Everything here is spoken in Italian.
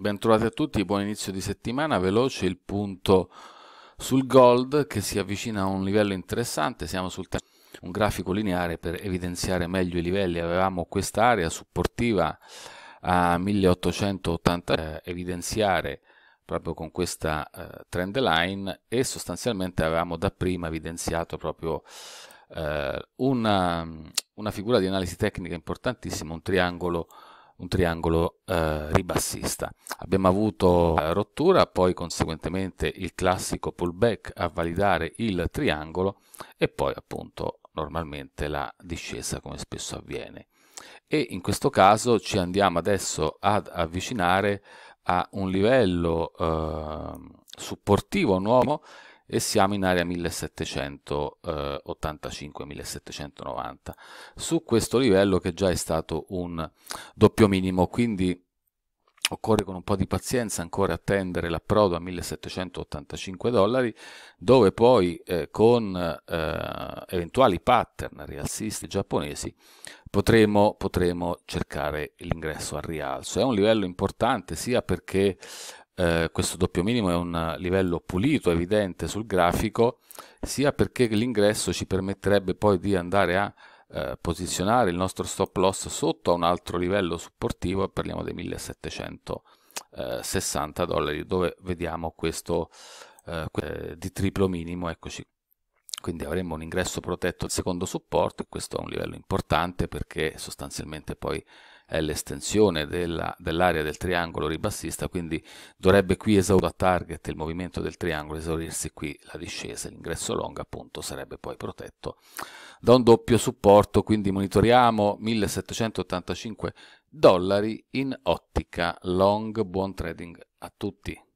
Bentrovati a tutti, buon inizio di settimana, veloce il punto sul gold che si avvicina a un livello interessante, siamo sul un grafico lineare per evidenziare meglio i livelli, avevamo quest'area supportiva a 1880 eh, evidenziare proprio con questa eh, trend line e sostanzialmente avevamo dapprima evidenziato proprio eh, una, una figura di analisi tecnica importantissima, un triangolo un triangolo eh, ribassista. Abbiamo avuto la eh, rottura, poi conseguentemente il classico pullback a validare il triangolo e poi appunto normalmente la discesa come spesso avviene. E in questo caso ci andiamo adesso ad avvicinare a un livello eh, supportivo nuovo e siamo in area 1785-1790 su questo livello che già è stato un doppio minimo quindi occorre con un po' di pazienza ancora attendere l'approdo a 1785 dollari dove poi eh, con eh, eventuali pattern rialzisti giapponesi potremo, potremo cercare l'ingresso al rialzo è un livello importante sia perché eh, questo doppio minimo è un livello pulito, evidente sul grafico, sia perché l'ingresso ci permetterebbe poi di andare a eh, posizionare il nostro stop loss sotto a un altro livello supportivo, parliamo dei 1760 eh, dollari, dove vediamo questo eh, eh, di triplo minimo, eccoci. Quindi avremmo un ingresso protetto al secondo supporto e questo è un livello importante perché sostanzialmente poi è l'estensione della, dell'area del triangolo ribassista, quindi dovrebbe qui esaurire a target il movimento del triangolo, esaurirsi qui la discesa, l'ingresso long appunto sarebbe poi protetto da un doppio supporto, quindi monitoriamo 1785 dollari in ottica long, buon trading a tutti.